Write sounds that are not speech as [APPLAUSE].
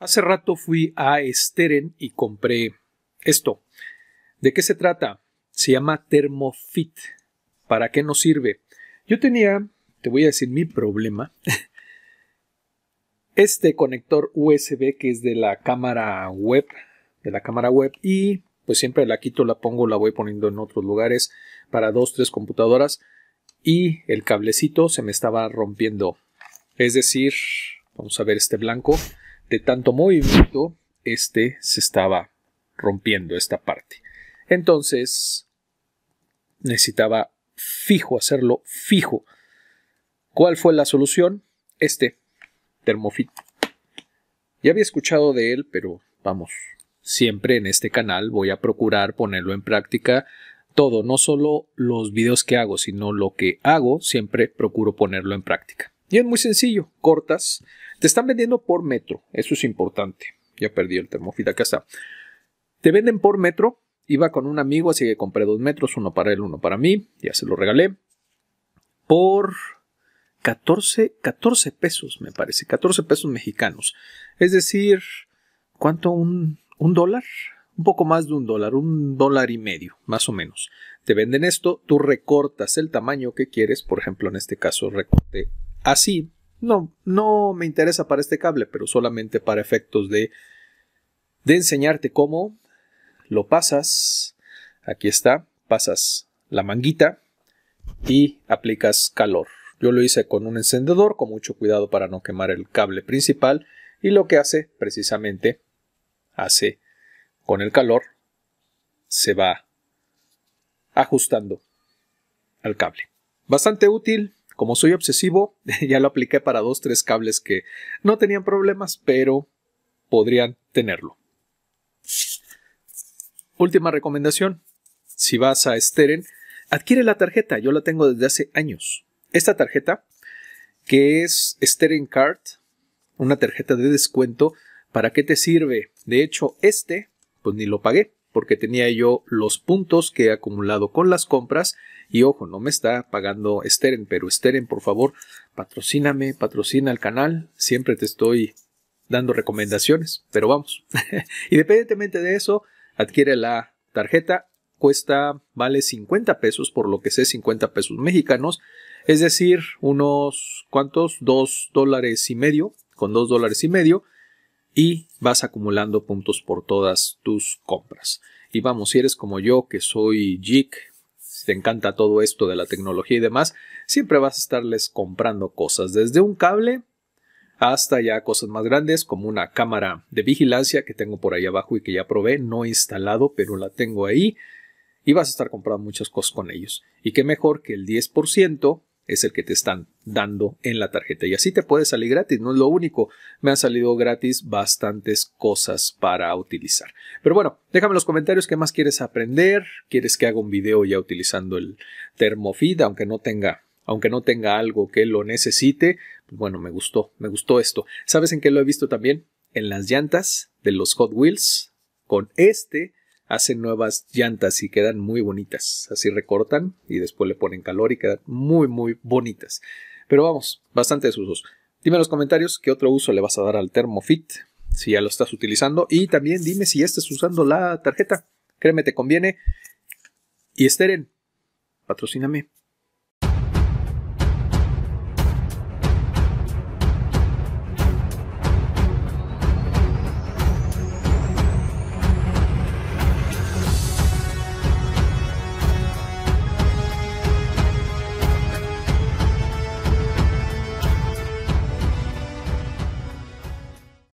Hace rato fui a Steren y compré esto. ¿De qué se trata? Se llama Thermofit. ¿Para qué nos sirve? Yo tenía, te voy a decir mi problema, [LAUGHS] este conector USB que es de la cámara web, de la cámara web y pues siempre la quito, la pongo, la voy poniendo en otros lugares para dos, tres computadoras y el cablecito se me estaba rompiendo. Es decir, vamos a ver este blanco de tanto movimiento, este se estaba rompiendo esta parte. Entonces, necesitaba fijo hacerlo fijo. ¿Cuál fue la solución? Este, Thermofit. Ya había escuchado de él, pero vamos, siempre en este canal voy a procurar ponerlo en práctica todo, no solo los videos que hago, sino lo que hago, siempre procuro ponerlo en práctica. Y es muy sencillo, cortas. Te están vendiendo por metro, eso es importante. Ya perdí el termófilo, acá está. Te venden por metro. Iba con un amigo, así que compré dos metros, uno para él, uno para mí. Ya se lo regalé. Por 14, 14 pesos, me parece. 14 pesos mexicanos. Es decir, ¿cuánto? ¿Un, un dólar? Un poco más de un dólar, un dólar y medio, más o menos. Te venden esto, tú recortas el tamaño que quieres. Por ejemplo, en este caso recorté así, no, no me interesa para este cable, pero solamente para efectos de, de enseñarte cómo lo pasas. Aquí está, pasas la manguita y aplicas calor. Yo lo hice con un encendedor, con mucho cuidado para no quemar el cable principal. Y lo que hace, precisamente, hace con el calor, se va ajustando al cable. Bastante útil, como soy obsesivo, [LAUGHS] ya lo apliqué para dos, tres cables que no tenían problemas, pero podrían tenerlo. Última recomendación. Si vas a Steren, adquiere la tarjeta. Yo la tengo desde hace años. Esta tarjeta, que es Steren Card, una tarjeta de descuento, ¿para qué te sirve? De hecho, este, pues ni lo pagué, porque tenía yo los puntos que he acumulado con las compras y ojo, no me está pagando Steren, pero Steren, por favor, patrocíname, patrocina el canal. Siempre te estoy dando recomendaciones, pero vamos. [LAUGHS] Independientemente de eso, adquiere la tarjeta. Cuesta, vale 50 pesos, por lo que sé 50 pesos mexicanos. Es decir, unos cuantos, 2 dólares y medio, con 2 dólares y medio. Y vas acumulando puntos por todas tus compras. Y vamos, si eres como yo, que soy geek, te encanta todo esto de la tecnología y demás, siempre vas a estarles comprando cosas, desde un cable hasta ya cosas más grandes como una cámara de vigilancia que tengo por ahí abajo y que ya probé, no instalado, pero la tengo ahí y vas a estar comprando muchas cosas con ellos. Y qué mejor que el 10% es el que te están dando en la tarjeta. Y así te puede salir gratis, no es lo único. Me han salido gratis bastantes cosas para utilizar. Pero bueno, déjame en los comentarios qué más quieres aprender. ¿Quieres que haga un video ya utilizando el Thermofeed, aunque no tenga aunque no tenga algo que lo necesite. Pues bueno, me gustó, me gustó esto. ¿Sabes en qué lo he visto también? En las llantas de los Hot Wheels. Con este hacen nuevas llantas y quedan muy bonitas. Así recortan y después le ponen calor y quedan muy, muy bonitas. Pero vamos, bastantes usos. Dime en los comentarios qué otro uso le vas a dar al Thermofit, si ya lo estás utilizando. Y también dime si ya estás usando la tarjeta. Créeme, te conviene. Y esteren. patrocíname.